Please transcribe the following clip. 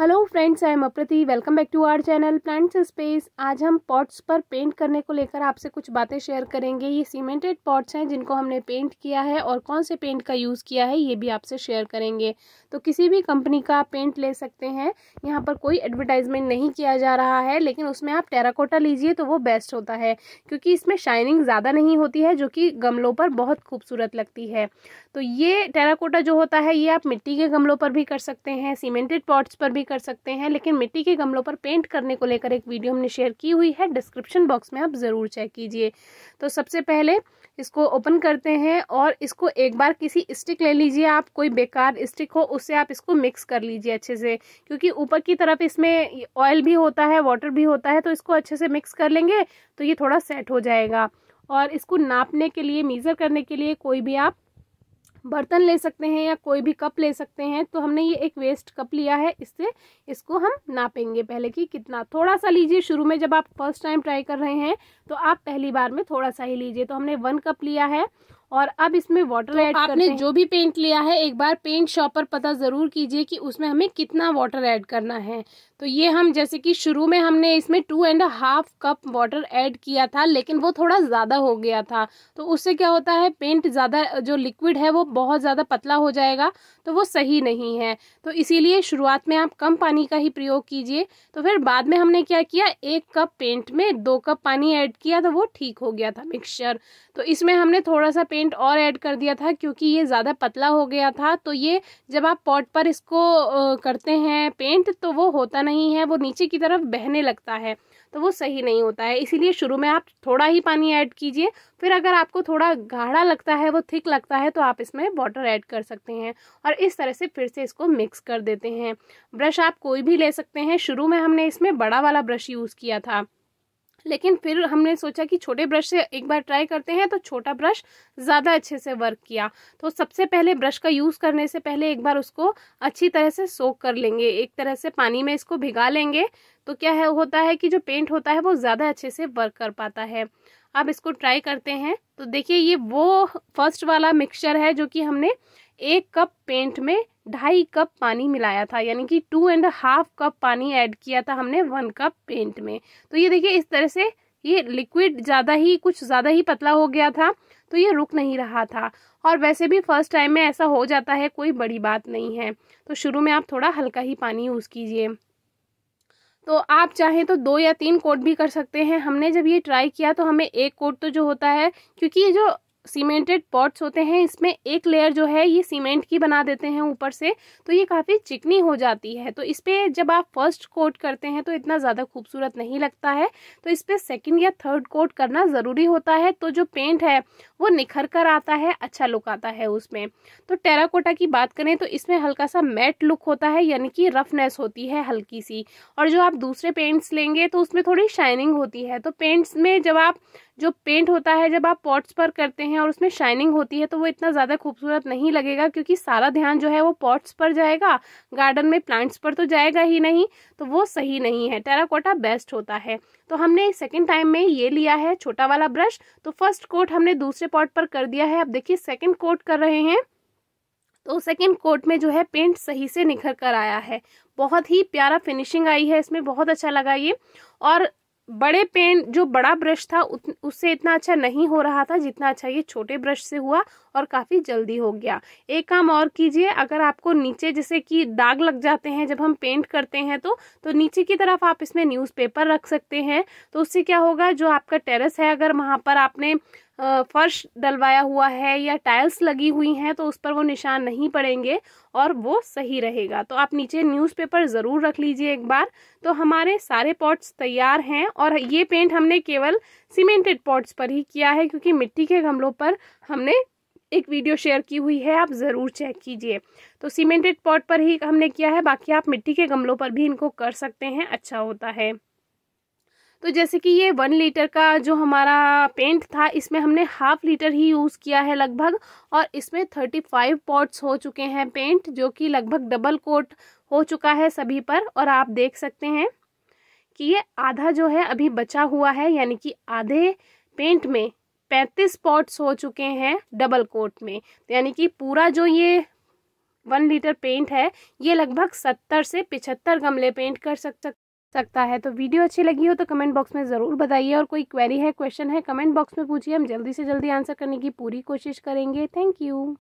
hello friends I am Aprati welcome back to our channel plants space आज हम pots पर paint करने को लेकर आपसे कुछ बातें शेयर करेंगे ये सीमेंटेड पॉट्स हैं जिनको हमने पेंट किया है और कौन से पेंट का यूज़ किया है ये भी आपसे शेयर करेंगे तो किसी भी कंपनी का पेंट ले सकते हैं यहाँ पर कोई एडवर्टाइजमेंट नहीं किया जा रहा है लेकिन उसमें आप टेराकोटा लीजिए तो वो बेस्ट होता है क्योंकि इसमें शाइनिंग ज़्यादा नहीं होती है जो कि गमलों पर बहुत खूबसूरत लगती है तो ये टेराकोटा जो होता है ये आप मिट्टी के गमलों पर भी कर सकते हैं सीमेंटेड पॉट्स पर भी कर सकते हैं लेकिन मिट्टी के गमलों पर पेंट करने को लेकर एक वीडियो हमने शेयर की हुई है डिस्क्रिप्शन बॉक्स में आप ज़रूर चेक कीजिए तो सबसे पहले इसको ओपन करते हैं और इसको एक बार किसी स्टिक ले लीजिए आप कोई बेकार स्टिक हो उससे आप इसको मिक्स कर लीजिए अच्छे से क्योंकि ऊपर की तरफ इसमें ऑयल भी होता है वाटर भी होता है तो इसको अच्छे से मिक्स कर लेंगे तो ये थोड़ा सेट हो जाएगा और इसको नापने के लिए मीज़र करने के लिए कोई भी आप बर्तन ले सकते हैं या कोई भी कप ले सकते हैं तो हमने ये एक वेस्ट कप लिया है इससे इसको हम नापेंगे पहले कि कितना थोड़ा सा लीजिए शुरू में जब आप फर्स्ट टाइम ट्राई कर रहे हैं तो आप पहली बार में थोड़ा सा ही लीजिए तो हमने वन कप लिया है और अब इसमें वाटर तो ऐड आपने जो भी पेंट लिया है एक बार पेंट शॉप पर पता जरूर कीजिए कि उसमें हमें कितना वाटर ऐड करना है तो ये हम जैसे कि शुरू में हमने इसमें two and half cup water add किया था लेकिन वो थोड़ा ज़्यादा हो गया था तो उससे क्या होता है पेंट ज़्यादा जो लिक्विड है वो बहुत ज़्यादा पतला हो जाएगा तो वो सही नहीं है तो इसीलिए शुरुआत में आप कम पानी का ही प्रयोग कीजिए तो फिर बाद में हमने क्या किया एक कप पेंट में दो कप पानी ऐड किया तो वो ठीक हो गया था मिक्सचर तो इसमें हमने थोड़ा सा पेंट और ऐड कर दिया था क्योंकि ये ज़्यादा पतला हो गया था तो ये जब आप पॉट पर इसको करते हैं पेंट तो वो होता नहीं नहीं है वो नीचे की तरफ बहने लगता है तो वो सही नहीं होता है इसीलिए शुरू में आप थोड़ा ही पानी ऐड कीजिए फिर अगर आपको थोड़ा गाढ़ा लगता है वो थिक लगता है तो आप इसमें वाटर ऐड कर सकते हैं और इस तरह से फिर से इसको मिक्स कर देते हैं ब्रश आप कोई भी ले सकते हैं शुरू में हमने इसमें बड़ा वाला ब्रश यूज़ किया था लेकिन फिर हमने सोचा कि छोटे ब्रश से एक बार ट्राई करते हैं तो छोटा ब्रश ज़्यादा अच्छे से वर्क किया तो सबसे पहले ब्रश का यूज़ करने से पहले एक बार उसको अच्छी तरह से सोक कर लेंगे एक तरह से पानी में इसको भिगा लेंगे तो क्या है होता है कि जो पेंट होता है वो ज़्यादा अच्छे से वर्क कर पाता है अब इसको ट्राई करते हैं तो देखिए ये वो फर्स्ट वाला मिक्सचर है जो कि हमने एक कप पेंट में ढाई कप पानी मिलाया था यानी कि टू एंड हाफ कप पानी ऐड किया था हमने वन कप पेंट में तो ये देखिए इस तरह से ये लिक्विड ज़्यादा ही कुछ ज़्यादा ही पतला हो गया था तो ये रुक नहीं रहा था और वैसे भी फर्स्ट टाइम में ऐसा हो जाता है कोई बड़ी बात नहीं है तो शुरू में आप थोड़ा हल्का ही पानी यूज़ कीजिए तो आप चाहें तो दो या तीन कोट भी कर सकते हैं हमने जब ये ट्राई किया तो हमें एक कोट तो जो होता है क्योंकि ये जो सीमेंटेड पॉट्स होते हैं इसमें एक लेयर जो है ये सीमेंट की बना देते हैं ऊपर से तो ये काफ़ी चिकनी हो जाती है तो इस पर जब आप फर्स्ट कोट करते हैं तो इतना ज़्यादा खूबसूरत नहीं लगता है तो इस पर सेकेंड या थर्ड कोट करना ज़रूरी होता है तो जो पेंट है वो निखर कर आता है अच्छा लुक आता है उसमें तो टेराकोटा की बात करें तो इसमें हल्का सा मैट लुक होता है यानी कि रफनेस होती है हल्की सी और जो आप दूसरे पेंट्स लेंगे तो उसमें थोड़ी शाइनिंग होती है तो पेंट्स में जब आप जो पेंट होता है जब आप पॉट्स पर करते हैं और उसमें शाइनिंग होती है तो वो इतना ज़्यादा खूबसूरत नहीं लगेगा क्योंकि सारा ध्यान जो है वो पॉट्स पर जाएगा गार्डन में प्लांट्स पर तो जाएगा ही नहीं तो वो सही नहीं है टेराकोटा बेस्ट होता है तो हमने सेकेंड टाइम में ये लिया है छोटा वाला ब्रश तो फर्स्ट कोट हमने दूसरे पॉट पर कर दिया है अब देखिए सेकेंड कोट कर रहे हैं तो सेकेंड कोट में जो है पेंट सही से निखर कर आया है बहुत ही प्यारा फिनिशिंग आई है इसमें बहुत अच्छा लगा ये और बड़े पेंट जो बड़ा ब्रश था उत, उससे इतना अच्छा नहीं हो रहा था जितना अच्छा ये छोटे ब्रश से हुआ और काफ़ी जल्दी हो गया एक काम और कीजिए अगर आपको नीचे जैसे कि दाग लग जाते हैं जब हम पेंट करते हैं तो तो नीचे की तरफ आप इसमें न्यूज़पेपर रख सकते हैं तो उससे क्या होगा जो आपका टेरेस है अगर वहाँ पर आपने फर्श डलवाया हुआ है या टाइल्स लगी हुई हैं तो उस पर वो निशान नहीं पड़ेंगे और वो सही रहेगा तो आप नीचे न्यूज़पेपर ज़रूर रख लीजिए एक बार तो हमारे सारे पॉट्स तैयार हैं और ये पेंट हमने केवल सीमेंटेड पॉट्स पर ही किया है क्योंकि मिट्टी के गमलों पर हमने एक वीडियो शेयर की हुई है आप ज़रूर चेक कीजिए तो सीमेंटेड पॉट पर ही हमने किया है बाकी आप मिट्टी के गमलों पर भी इनको कर सकते हैं अच्छा होता है तो जैसे कि ये वन लीटर का जो हमारा पेंट था इसमें हमने हाफ लीटर ही यूज़ किया है लगभग और इसमें थर्टी फाइव पॉट्स हो चुके हैं पेंट जो कि लगभग डबल कोट हो चुका है सभी पर और आप देख सकते हैं कि ये आधा जो है अभी बचा हुआ है यानी कि आधे पेंट में पैंतीस पॉट्स हो चुके हैं डबल कोट में यानी कि पूरा जो ये वन लीटर पेंट है ये लगभग सत्तर से पिछहत्तर गमले पेंट कर सक सकता है तो वीडियो अच्छी लगी हो तो कमेंट बॉक्स में ज़रूर बताइए और कोई क्वेरी है क्वेश्चन है कमेंट बॉक्स में पूछिए हम जल्दी से जल्दी आंसर करने की पूरी कोशिश करेंगे थैंक यू